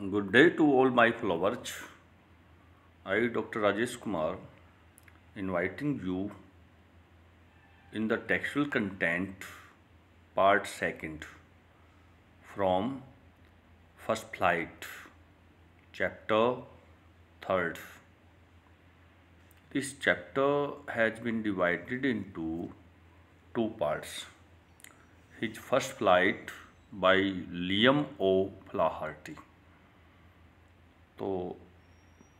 Good day to all my followers. I, Dr. Rajesh Kumar, inviting you in the textual content part second from first flight chapter third. This chapter has been divided into two parts. His first flight by Liam O. Flaherty तो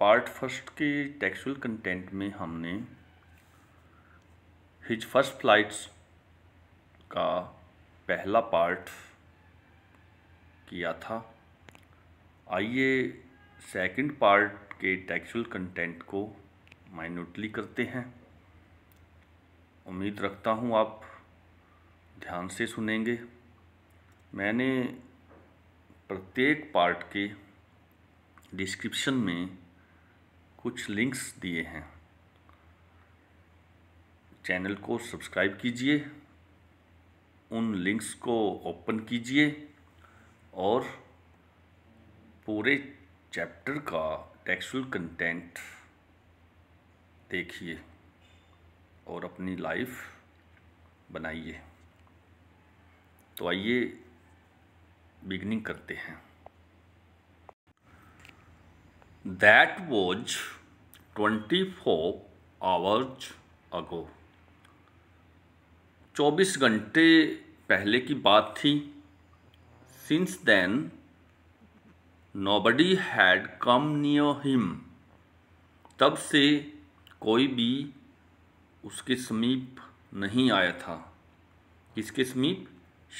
part first के textual content में हमने his first flights का पहला part किया था आइए second part के टेक्सुअल कंटेंट को माइन्यूटली करते हैं उम्मीद रखता हूँ आप ध्यान से सुनेंगे मैंने प्रत्येक पार्ट के डिस्क्रिप्शन में कुछ लिंक्स दिए हैं चैनल को सब्सक्राइब कीजिए उन लिंक्स को ओपन कीजिए और पूरे चैप्टर का टेक्सुअल कंटेंट देखिए और अपनी लाइफ बनाइए तो आइए बिगनिंग करते हैं That was 24 hours ago. 24 घंटे पहले की बात थी since then nobody had come near him तब से कोई भी उसके समीप नहीं आया था किसके समीप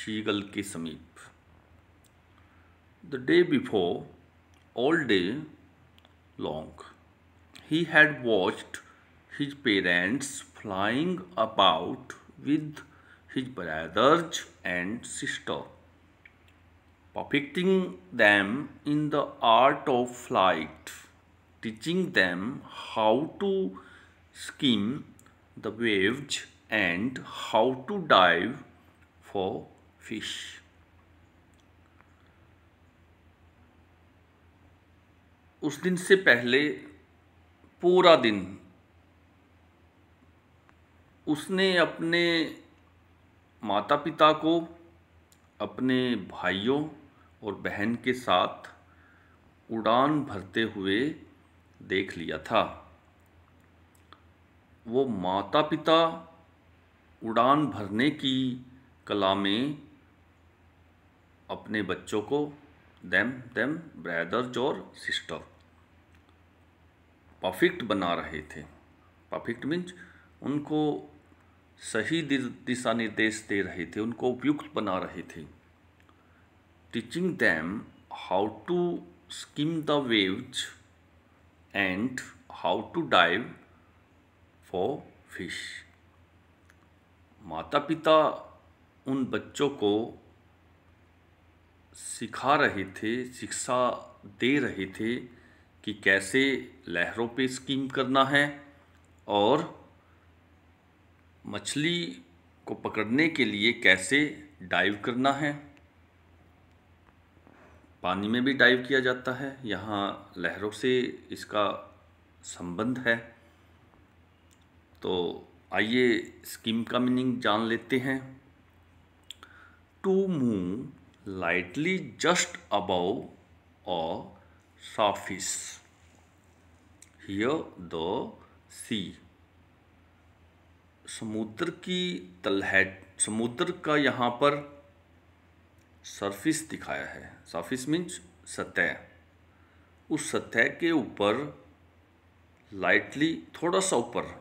शीगल के समीप the day before all day long. He had watched his parents flying about with his brothers and sister, perfecting them in the art of flight, teaching them how to skim the waves and how to dive for fish. उस दिन से पहले पूरा दिन उसने अपने माता पिता को अपने भाइयों और बहन के साथ उड़ान भरते हुए देख लिया था वो माता पिता उड़ान भरने की कला में अपने बच्चों को देम देम ब्रदर्स और सिस्टर परफेक्ट बना रहे थे परफेक्ट मीन्स उनको सही दिशा निर्देश दे रहे थे उनको उपयुक्त बना रहे थे teaching them how to skim the waves and how to dive for fish माता पिता उन बच्चों को सिखा रहे थे शिक्षा दे रहे थे कि कैसे लहरों पे स्कीम करना है और मछली को पकड़ने के लिए कैसे डाइव करना है पानी में भी डाइव किया जाता है यहाँ लहरों से इसका संबंध है तो आइए स्कीम का मीनिंग जान लेते हैं to move lightly just above or surface. Here the sea. समुद्र की तलहट समुद्र का यहाँ पर सरफिस दिखाया है सरफिस मीन्स सतह उस सतह के ऊपर लाइटली थोड़ा सा ऊपर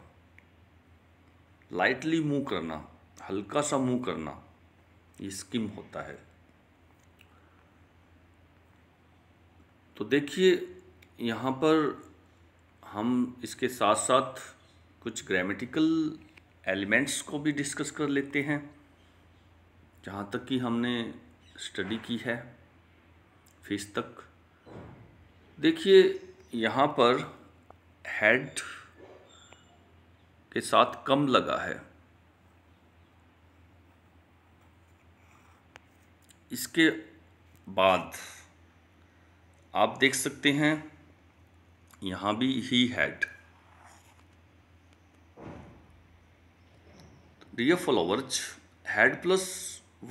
लाइटली मूव करना हल्का सा मूव करना ये स्किम होता है तो देखिए यहाँ पर हम इसके साथ साथ कुछ ग्रामेटिकल एलिमेंट्स को भी डिस्कस कर लेते हैं जहाँ तक कि हमने स्टडी की है फीस तक देखिए यहाँ पर हेड के साथ कम लगा है इसके बाद आप देख सकते हैं यहां भी he had dear followers had plus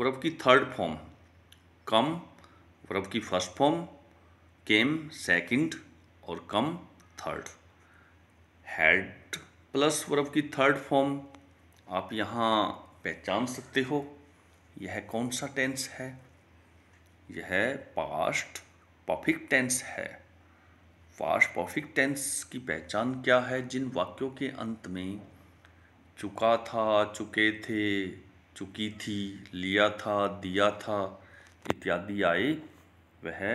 verb की थर्ड फॉर्म कम वर्ब की फर्स्ट फॉर्म केम सेकंड और come third had plus verb की थर्ड फॉर्म आप यहां पहचान सकते हो यह कौन सा टेंस है यह पास्ट परफेक्ट टेंस है फास्ट परफेक्ट टेंस की पहचान क्या है जिन वाक्यों के अंत में चुका था चुके थे चुकी थी लिया था दिया था इत्यादि आए वह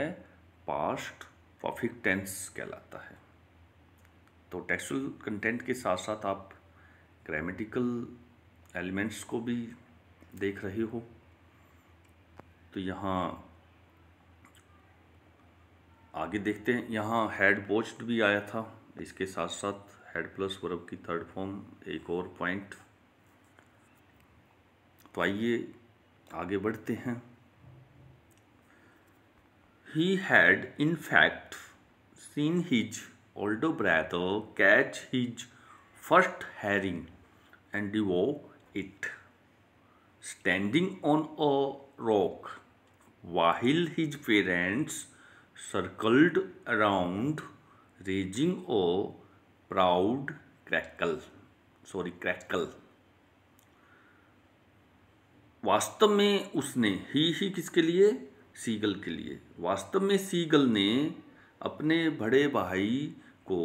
पास्ट परफेक्ट टेंस कहलाता है तो टेक्सुअल कंटेंट के साथ साथ आप ग्रामेटिकल एलिमेंट्स को भी देख रहे हो तो यहाँ आगे देखते हैं यहाँ हेड पोस्ट भी आया था इसके साथ साथ हेड प्लस वर्ब की थर्ड फॉर्म एक और पॉइंट तो आइए आगे बढ़ते हैं he had in fact seen his older brother catch his first herring and वो it standing on a rock while his parents circled around raising a proud crackle sorry crackle वास्तव में उसने ही ही किसके लिए सीगल के लिए वास्तव में सीगल ने अपने बड़े भाई को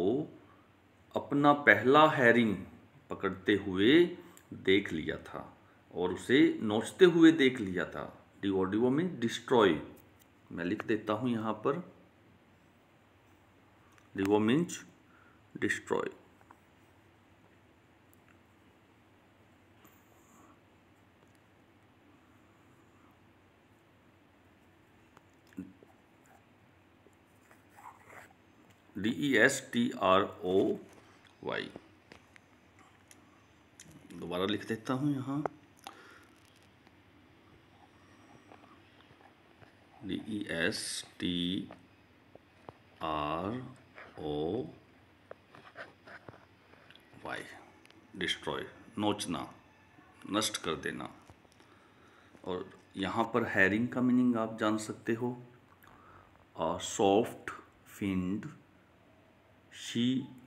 अपना पहला हैरिंग पकड़ते हुए देख लिया था और उसे नोचते हुए देख लिया था डिओ में डिस्ट्रॉय मैं लिख देता हूं यहां पर devour means destroy D E S T R O Y दोबारा लिख देता हूं यहाँ D E S T R O Y destroy नोचना नष्ट कर देना और यहाँ पर हैरिंग का मीनिंग आप जान सकते हो और soft find she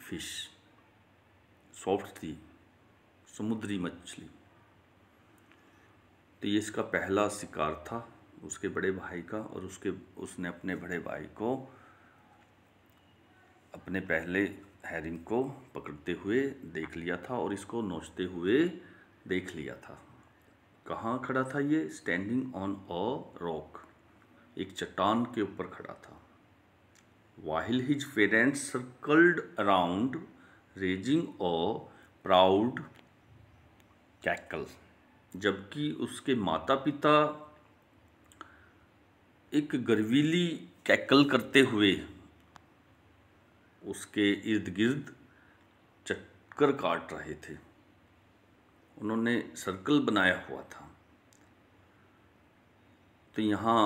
fish soft थी समुद्री मछली तो ये इसका पहला शिकार था उसके बड़े भाई का और उसके उसने अपने बड़े भाई को अपने पहले हैरिंग को पकड़ते हुए देख लिया था और इसको नोचते हुए देख लिया था कहाँ खड़ा था ये स्टैंडिंग ऑन अ रॉक एक चट्टान के ऊपर खड़ा था while his parents circled around raising a proud cackle जबकि उसके माता पिता एक गर्वीली कैकल करते हुए उसके इर्द गिर्द चक्कर काट रहे थे उन्होंने सर्कल बनाया हुआ था तो यहाँ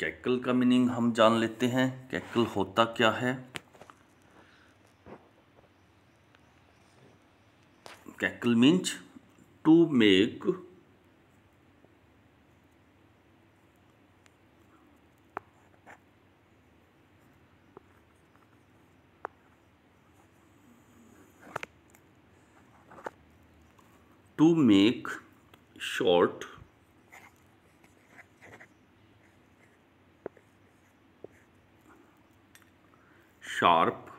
कैकल का मीनिंग हम जान लेते हैं कैकल होता क्या है cackle means to make to make short sharp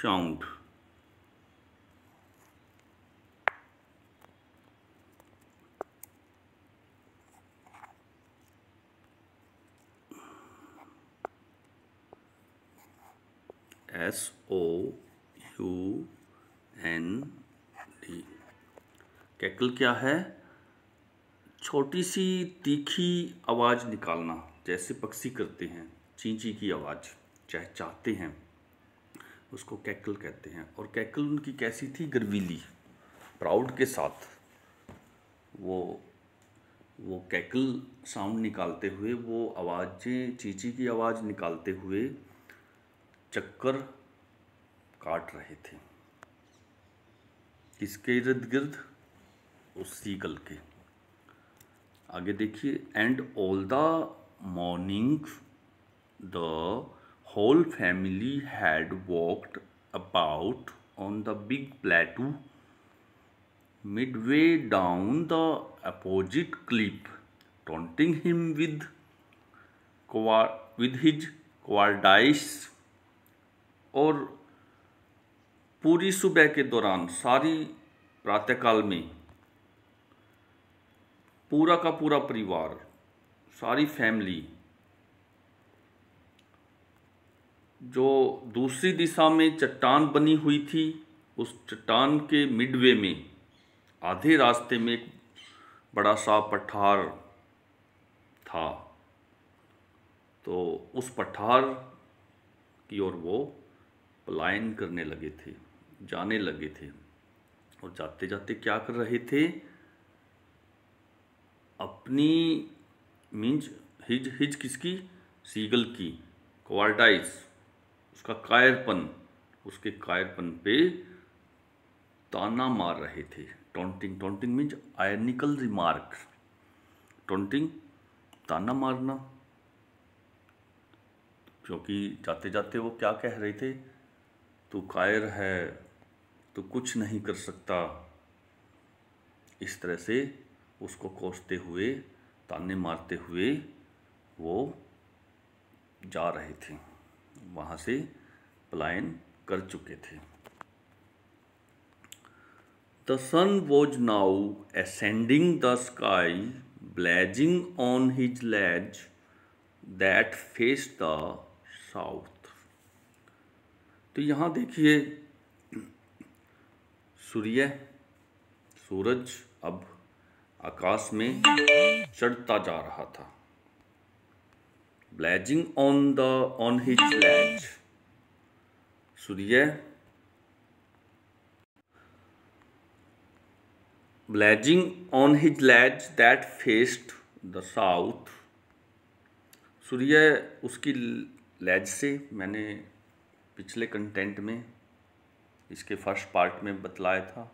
sound S O U N D cackle क्या है छोटी सी तीखी आवाज़ निकालना जैसे पक्षी करते हैं चींची की आवाज़ चाहे चाहते हैं उसको कैकल कहते हैं और कैकल उनकी कैसी थी गर्वीली प्राउड के साथ वो वो कैकल साउंड निकालते हुए वो आवाज़ें चींची की आवाज़ निकालते हुए चक्कर काट रहे थे किसके इर्द गिर्द उस सीगल के आगे देखिए and all the morning the whole family had walked about on the big plateau midway down the opposite cliff taunting him with with his cowardice और पूरी सुबह के दौरान सारी प्रातःकाल में पूरा का पूरा परिवार सारी फैमिली जो दूसरी दिशा में चट्टान बनी हुई थी उस चट्टान के मिडवे में आधे रास्ते में एक बड़ा सा पठार था तो उस पठार की ओर वो पलायन करने लगे थे जाने लगे थे और जाते जाते क्या कर रहे थे अपनी मीन्स हिज हिज किसकी सीगल की क्वार्टाइज उसका कायरपन उसके कायरपन पे ताना मार रहे थे taunting taunting means ironical remark taunting ताना मारना क्योंकि जाते जाते वो क्या कह रहे थे तू कायर है तो कुछ नहीं कर सकता इस तरह से उसको कोसते हुए ताने मारते हुए वो जा रहे थे वहाँ से पलायन कर चुके थे the sun was now ascending the sky blazing on his ledge that face the south तो यहाँ देखिए सूर्य सूरज अब आकाश में चढ़ता जा रहा था blazing on the on his ledge सूर्य blazing on his ledge that faced the south सूर्य उसकी लैज से मैंने पिछले कंटेंट में इसके फर्स्ट पार्ट में बतलाया था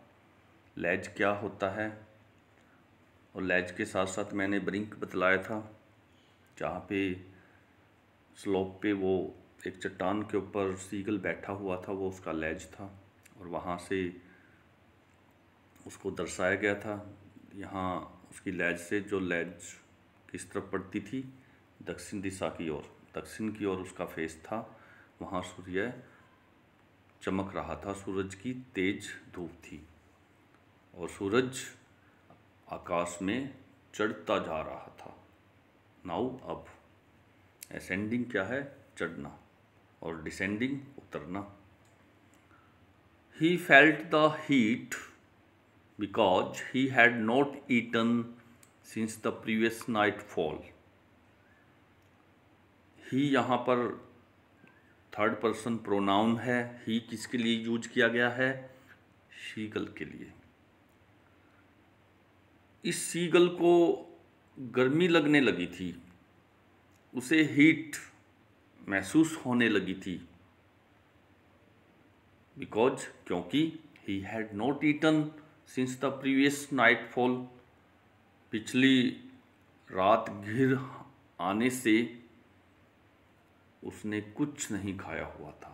लैज क्या होता है और लैज के साथ साथ मैंने ब्रिंक बतलाया था जहाँ पे स्लोप पे वो एक चट्टान के ऊपर सीगल बैठा हुआ था वो उसका लैज था और वहाँ से उसको दर्शाया गया था यहाँ उसकी लैज से जो लैज किस तरफ पड़ती थी दक्षिण दिशा की ओर दक्षिण की ओर उसका फेस था वहाँ सूर्य चमक रहा था सूरज की तेज धूप थी और सूरज आकाश में चढ़ता जा रहा था नाउ अब असेंडिंग क्या है चढ़ना और डिसेंडिंग उतरना he felt the heat because he had not eaten since the previous night fall he यहाँ पर थर्ड पर्सन प्रोनाउन है ही किसके लिए यूज किया गया है शीगल के लिए इस सीगल को गर्मी लगने लगी थी उसे हीट महसूस होने लगी थी बिकॉज क्योंकि he had not eaten since the previous nightfall पिछली रात घिर आने से उसने कुछ नहीं खाया हुआ था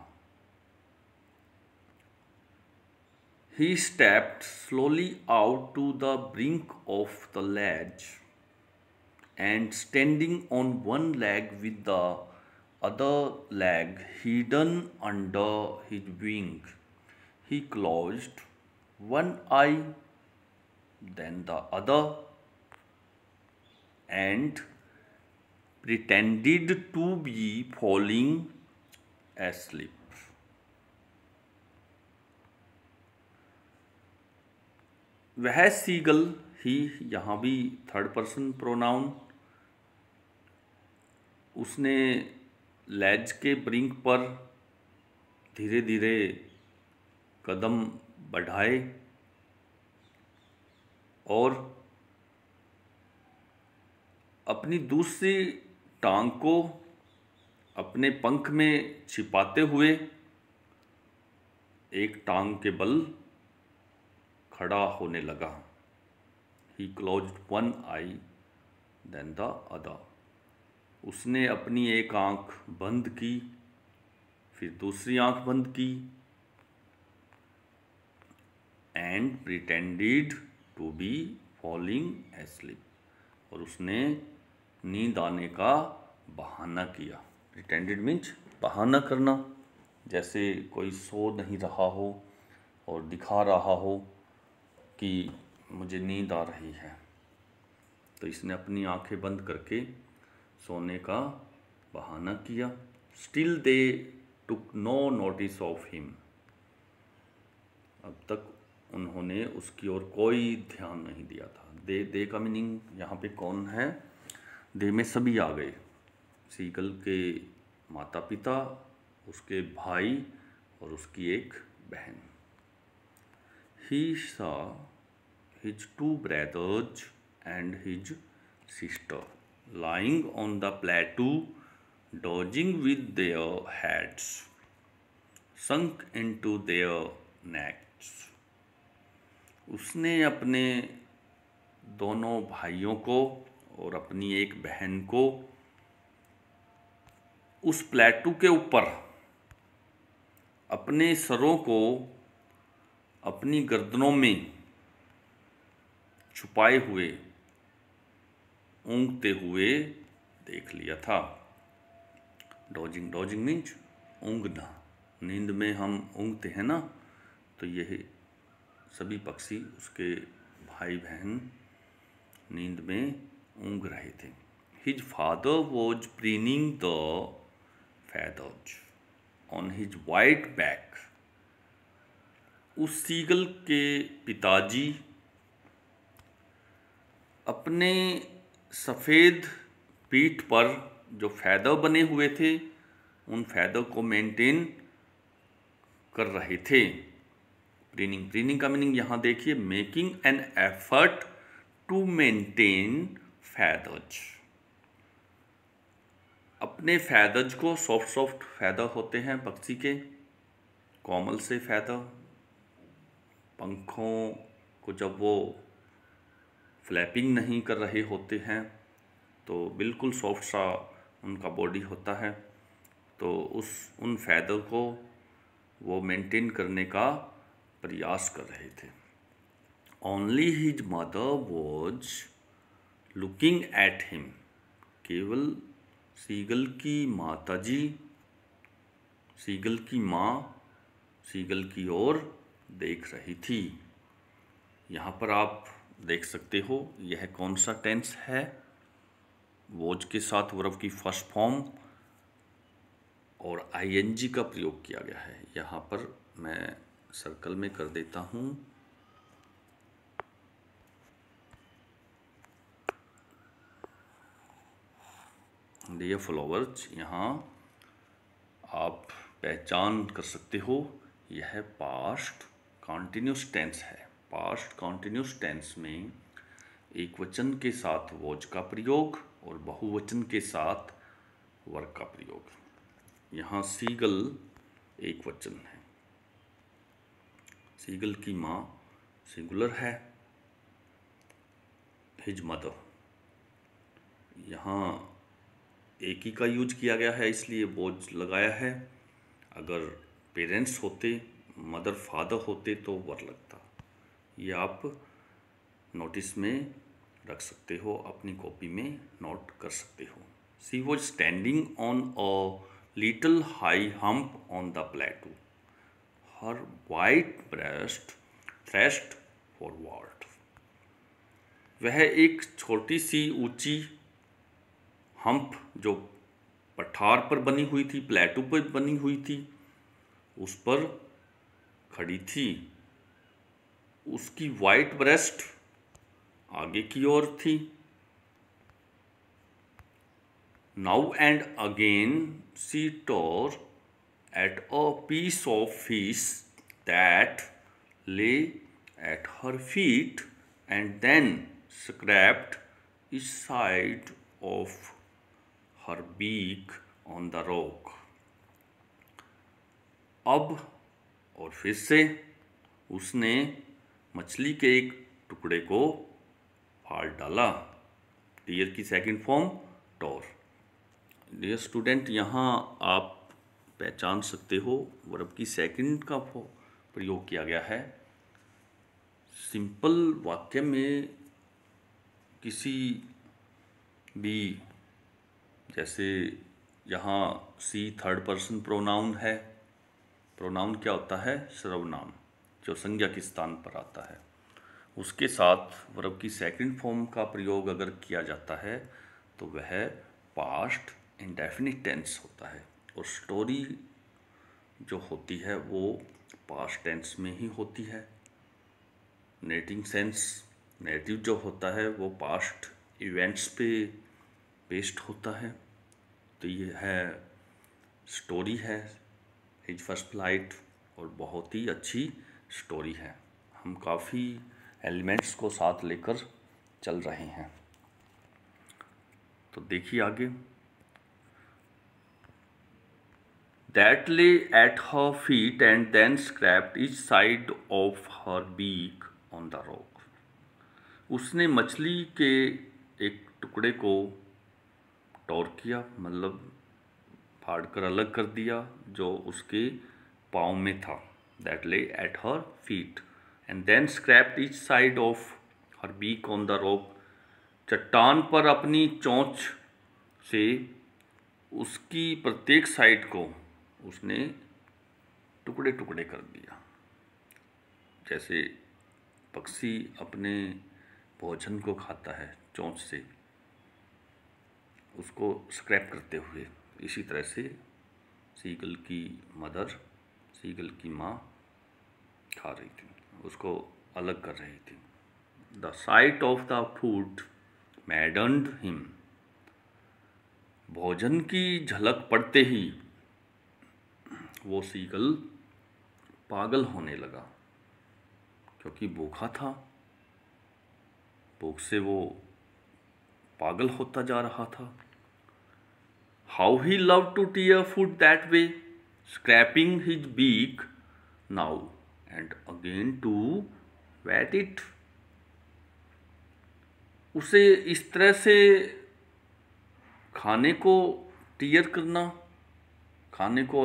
he step slowly out to the brink of the ledge and standing on one leg with the other leg hidden under his wing he close one eye then the other and pretended to be falling asleep. वह seagull he यहाँ भी third person pronoun उसने ledge के brink पर धीरे धीरे कदम बढ़ाए और अपनी दूसरी टांग को अपने पंख में छिपाते हुए एक टांग के बल खड़ा होने लगा he close one eye then the other उसने अपनी एक आंख बंद की फिर दूसरी आंख बंद की and pretended to be falling asleep और उसने नींद आने का बहाना किया रिटेंडेड मीन्स बहाना करना जैसे कोई सो नहीं रहा हो और दिखा रहा हो कि मुझे नींद आ रही है तो इसने अपनी आंखें बंद करके सोने का बहाना किया still they took no notice of him अब तक उन्होंने उसकी ओर कोई ध्यान नहीं दिया था दे दे का मीनिंग यहाँ पे कौन है देह में सभी आ गए सीकल के माता पिता उसके भाई और उसकी एक बहन he saw his two brothers and his sister lying on the plateau dozing with their heads sunk to their necks उसने अपने दोनों भाइयों को और अपनी एक बहन को उस प्लेटू के ऊपर अपने सरों को अपनी गर्दनों में छुपाए हुए ऊँगते हुए देख लिया था डॉजिंग डॉजिंग मीन्स ऊँगना नींद में हम ऊँगते हैं ना तो यह सभी पक्षी उसके भाई बहन नींद में ऊँग रहे थे his father was preening the feathers on his white back उस सीगल के पिताजी अपने सफ़ेद पीठ पर जो फैदर बने हुए थे उन फैदर को मेंटेन कर रहे थे प्रीनिंग प्रीनिंग का मीनिंग यहाँ देखिए making an effort to maintain feathers अपने फैदज को सॉफ्ट सॉफ्ट फैदा होते हैं पक्षी के कोमल से फैदा पंखों को जब वो फ्लैपिंग नहीं कर रहे होते हैं तो बिल्कुल सॉफ्ट सा उनका बॉडी होता है तो उस उन फैदों को वो मेंटेन करने का प्रयास कर रहे थे only his mother was looking at him केवल सीगल की माताजी सीगल की माँ सीगल की ओर देख रही थी यहाँ पर आप देख सकते हो यह कौन सा टेंस है वोज के साथ वर्ब की फर्स्ट फॉर्म और आईएनजी का प्रयोग किया गया है यहाँ पर मैं सर्कल में कर देता हूँ ये फ्लावर्स यहाँ आप पहचान कर सकते हो यह पास्ट कॉन्टीन्यूस टेंस है पास्ट कॉन्टीन्यूस टेंस में एक वचन के साथ वॉज का प्रयोग और बहुवचन के साथ वर्ग का प्रयोग यहाँ सीगल एक वचन है सीगल की माँ सिंगुलर है हिज मदर यहाँ एक ही का यूज किया गया है इसलिए बोझ लगाया है अगर पेरेंट्स होते मदर फादर होते तो वर लगता ये आप नोटिस में रख सकते हो अपनी कॉपी में नोट कर सकते हो she was standing on a little high hump on the plateau her white breast thrust forward वह एक छोटी सी ऊंची हम्प जो पठार पर बनी हुई थी प्लेटू पर बनी हुई थी उस पर खड़ी थी उसकी वाइट ब्रेस्ट आगे की ओर थी now and again she tore at a piece of fish that lay at her feet and then scraped each side of her beak on the rock. अब और फिर से उसने मछली के एक टुकड़े को फाड़ डाला डियर की second form tore dear student यहाँ आप पहचान सकते हो वर्ब की सेकेंड का प्रयोग किया गया है सिंपल वाक्य में किसी भी जैसे यहाँ सी थर्ड पर्सन प्रोनाउन है प्रोनाउन क्या होता है सर्वनाम जो संज्ञा के स्थान पर आता है उसके साथ वर्ब की सेकंड फॉर्म का प्रयोग अगर किया जाता है तो वह पास्ट इंडेफिनिट टेंस होता है और स्टोरी जो होती है वो पास्ट टेंस में ही होती है नेटिंग सेंस नेटिव जो होता है वो पास्ट इवेंट्स पे पेस्ट होता है तो ये है स्टोरी है हिज फर्स्ट फ्लाइट और बहुत ही अच्छी स्टोरी है हम काफ़ी एलिमेंट्स को साथ लेकर चल रहे हैं तो देखिए आगे that lay at her feet and then scraped each side of her beak on the rock उसने मछली के एक टुकड़े को टॉर किया मतलब फाड़ कर अलग कर दिया जो उसके पाँव में था that lay at her feet and then scrape each side of her beak on the rock चट्टान पर अपनी चोंच से उसकी प्रत्येक साइड को उसने टुकड़े टुकड़े कर दिया जैसे पक्षी अपने भोजन को खाता है चोंच से उसको स्क्रैप करते हुए इसी तरह से सीगल की मदर सीगल की माँ खा रही थी उसको अलग कर रही थी the sight of the food maddened him भोजन की झलक पड़ते ही वो सीगल पागल होने लगा क्योंकि भूखा था भूख से वो पागल होता जा रहा था How he loved to tear food that way, scraping his beak now and again to wet it. उसे इस तरह से खाने को टीयर करना खाने को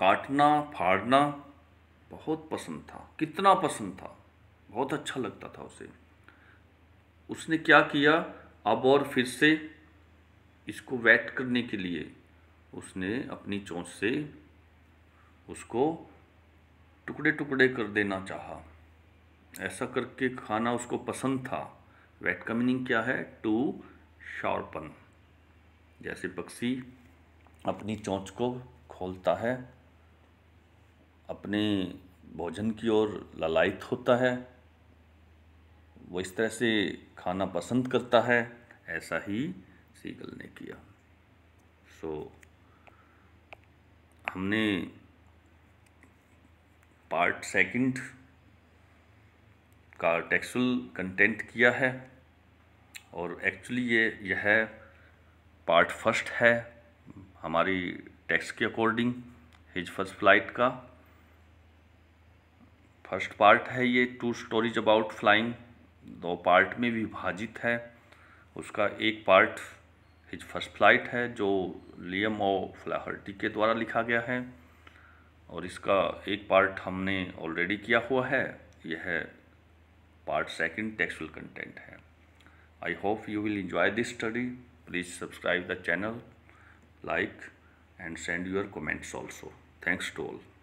काटना फाड़ना बहुत पसंद था कितना पसंद था बहुत अच्छा लगता था उसे उसने क्या किया अब और फिर से इसको वेट करने के लिए उसने अपनी चोंच से उसको टुकड़े टुकड़े कर देना चाहा ऐसा करके खाना उसको पसंद था वेट का मीनिंग क्या है टू शार्पन जैसे पक्षी अपनी चोंच को खोलता है अपने भोजन की ओर ललायत होता है वो इस तरह से खाना पसंद करता है ऐसा ही सीगल ने किया सो so, हमने पार्ट सेकंड का टेक्सुअल कंटेंट किया है और एक्चुअली ये यह पार्ट फर्स्ट है हमारी टेक्स के अकॉर्डिंग हिज फर्स्ट फ्लाइट का फर्स्ट पार्ट है ये टू स्टोरीज अबाउट फ्लाइंग दो पार्ट में विभाजित है उसका एक पार्ट हिज फर्स्ट फ्लाइट है जो लियम ओ फ्लाहर्टी के द्वारा लिखा गया है और इसका एक पार्ट हमने ऑलरेडी किया हुआ है यह है पार्ट सेकंड टेक्सुअल कंटेंट है I hope you will enjoy this study please subscribe the channel like and send your comments also thanks to all